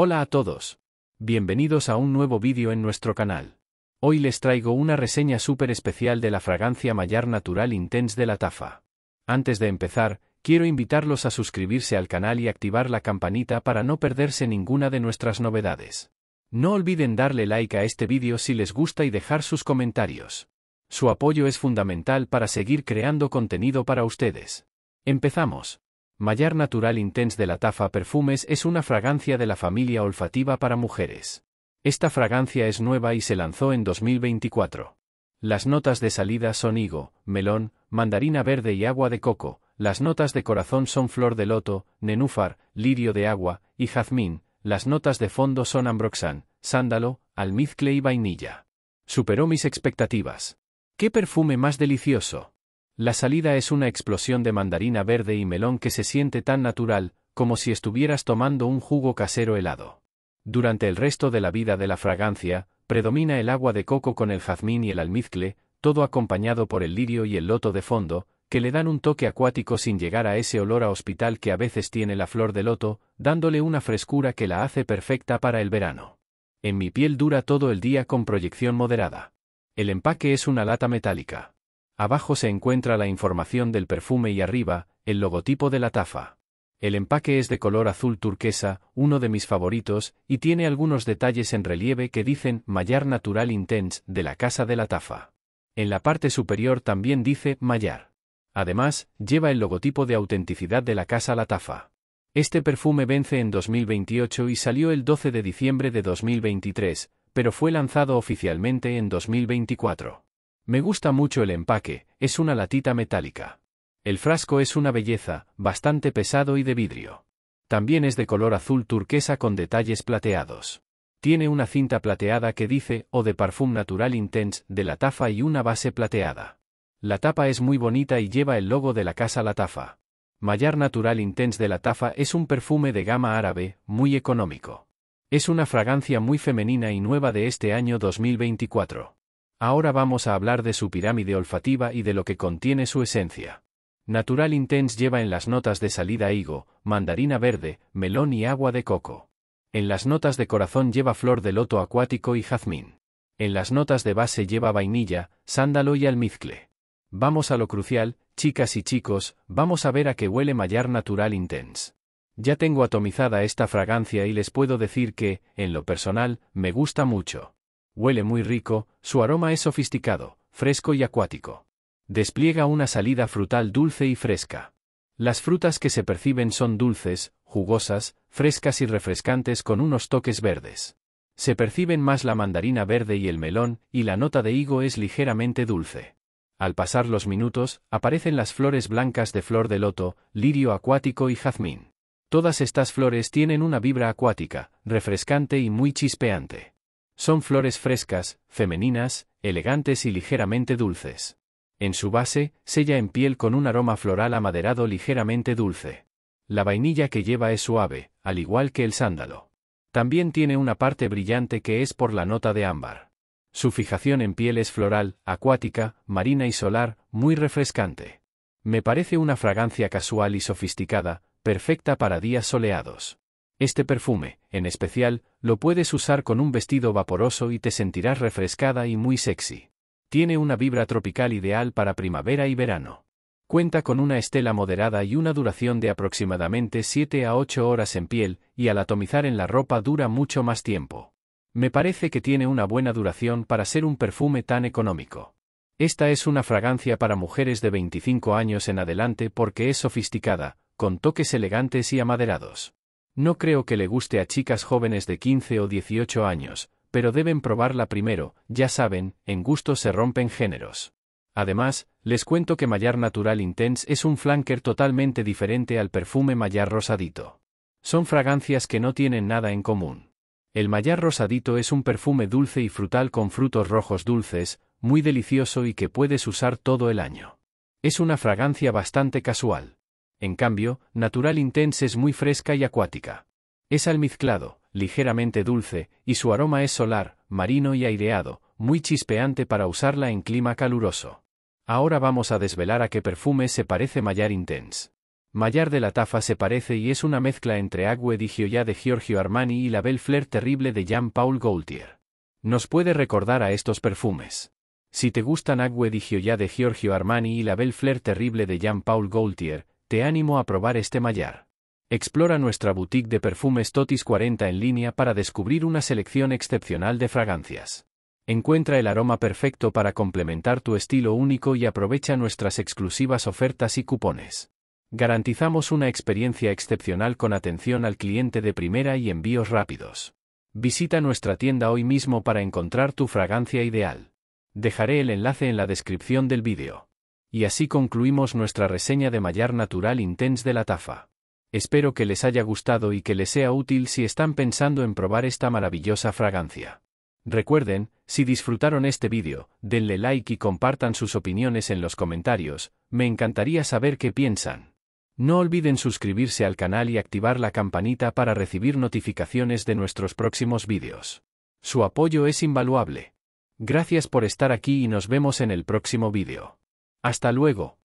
Hola a todos. Bienvenidos a un nuevo vídeo en nuestro canal. Hoy les traigo una reseña súper especial de la fragancia Mayar Natural Intense de la Tafa. Antes de empezar, quiero invitarlos a suscribirse al canal y activar la campanita para no perderse ninguna de nuestras novedades. No olviden darle like a este vídeo si les gusta y dejar sus comentarios. Su apoyo es fundamental para seguir creando contenido para ustedes. Empezamos. Mayar Natural Intense de la Tafa Perfumes es una fragancia de la familia olfativa para mujeres. Esta fragancia es nueva y se lanzó en 2024. Las notas de salida son higo, melón, mandarina verde y agua de coco, las notas de corazón son flor de loto, nenúfar, lirio de agua y jazmín, las notas de fondo son ambroxan, sándalo, almizcle y vainilla. Superó mis expectativas. ¡Qué perfume más delicioso! La salida es una explosión de mandarina verde y melón que se siente tan natural, como si estuvieras tomando un jugo casero helado. Durante el resto de la vida de la fragancia, predomina el agua de coco con el jazmín y el almizcle, todo acompañado por el lirio y el loto de fondo, que le dan un toque acuático sin llegar a ese olor a hospital que a veces tiene la flor de loto, dándole una frescura que la hace perfecta para el verano. En mi piel dura todo el día con proyección moderada. El empaque es una lata metálica. Abajo se encuentra la información del perfume y arriba, el logotipo de la tafa. El empaque es de color azul turquesa, uno de mis favoritos, y tiene algunos detalles en relieve que dicen Mayar Natural Intense de la Casa de la Tafa. En la parte superior también dice Mayar. Además, lleva el logotipo de autenticidad de la Casa La Tafa. Este perfume vence en 2028 y salió el 12 de diciembre de 2023, pero fue lanzado oficialmente en 2024. Me gusta mucho el empaque, es una latita metálica. El frasco es una belleza, bastante pesado y de vidrio. También es de color azul turquesa con detalles plateados. Tiene una cinta plateada que dice o oh, de Parfum Natural Intense de la tafa y una base plateada. La tapa es muy bonita y lleva el logo de la casa La Tafa. Mayar Natural Intense de la Tafa es un perfume de gama árabe, muy económico. Es una fragancia muy femenina y nueva de este año 2024. Ahora vamos a hablar de su pirámide olfativa y de lo que contiene su esencia. Natural Intense lleva en las notas de salida higo, mandarina verde, melón y agua de coco. En las notas de corazón lleva flor de loto acuático y jazmín. En las notas de base lleva vainilla, sándalo y almizcle. Vamos a lo crucial, chicas y chicos, vamos a ver a qué huele Mayar Natural Intense. Ya tengo atomizada esta fragancia y les puedo decir que, en lo personal, me gusta mucho. Huele muy rico, su aroma es sofisticado, fresco y acuático. Despliega una salida frutal dulce y fresca. Las frutas que se perciben son dulces, jugosas, frescas y refrescantes con unos toques verdes. Se perciben más la mandarina verde y el melón, y la nota de higo es ligeramente dulce. Al pasar los minutos, aparecen las flores blancas de flor de loto, lirio acuático y jazmín. Todas estas flores tienen una vibra acuática, refrescante y muy chispeante. Son flores frescas, femeninas, elegantes y ligeramente dulces. En su base, sella en piel con un aroma floral amaderado ligeramente dulce. La vainilla que lleva es suave, al igual que el sándalo. También tiene una parte brillante que es por la nota de ámbar. Su fijación en piel es floral, acuática, marina y solar, muy refrescante. Me parece una fragancia casual y sofisticada, perfecta para días soleados. Este perfume, en especial, lo puedes usar con un vestido vaporoso y te sentirás refrescada y muy sexy. Tiene una vibra tropical ideal para primavera y verano. Cuenta con una estela moderada y una duración de aproximadamente 7 a 8 horas en piel, y al atomizar en la ropa dura mucho más tiempo. Me parece que tiene una buena duración para ser un perfume tan económico. Esta es una fragancia para mujeres de 25 años en adelante porque es sofisticada, con toques elegantes y amaderados. No creo que le guste a chicas jóvenes de 15 o 18 años, pero deben probarla primero, ya saben, en gusto se rompen géneros. Además, les cuento que Mayar Natural Intense es un flanker totalmente diferente al perfume Mayar Rosadito. Son fragancias que no tienen nada en común. El Mayar Rosadito es un perfume dulce y frutal con frutos rojos dulces, muy delicioso y que puedes usar todo el año. Es una fragancia bastante casual. En cambio, Natural Intense es muy fresca y acuática. Es almizclado, ligeramente dulce, y su aroma es solar, marino y aireado, muy chispeante para usarla en clima caluroso. Ahora vamos a desvelar a qué perfume se parece Mayar Intense. Mayar de la Tafa se parece y es una mezcla entre Agüe di Gioia de Giorgio Armani y la Belle Flair Terrible de Jean-Paul Gaultier. Nos puede recordar a estos perfumes. Si te gustan Agüe di Gioia de Giorgio Armani y la Belle Flair Terrible de Jean-Paul Gaultier, te animo a probar este mallar. Explora nuestra boutique de perfumes Totis 40 en línea para descubrir una selección excepcional de fragancias. Encuentra el aroma perfecto para complementar tu estilo único y aprovecha nuestras exclusivas ofertas y cupones. Garantizamos una experiencia excepcional con atención al cliente de primera y envíos rápidos. Visita nuestra tienda hoy mismo para encontrar tu fragancia ideal. Dejaré el enlace en la descripción del vídeo. Y así concluimos nuestra reseña de Mayar Natural Intense de la Tafa. Espero que les haya gustado y que les sea útil si están pensando en probar esta maravillosa fragancia. Recuerden, si disfrutaron este vídeo, denle like y compartan sus opiniones en los comentarios, me encantaría saber qué piensan. No olviden suscribirse al canal y activar la campanita para recibir notificaciones de nuestros próximos vídeos. Su apoyo es invaluable. Gracias por estar aquí y nos vemos en el próximo vídeo. Hasta luego.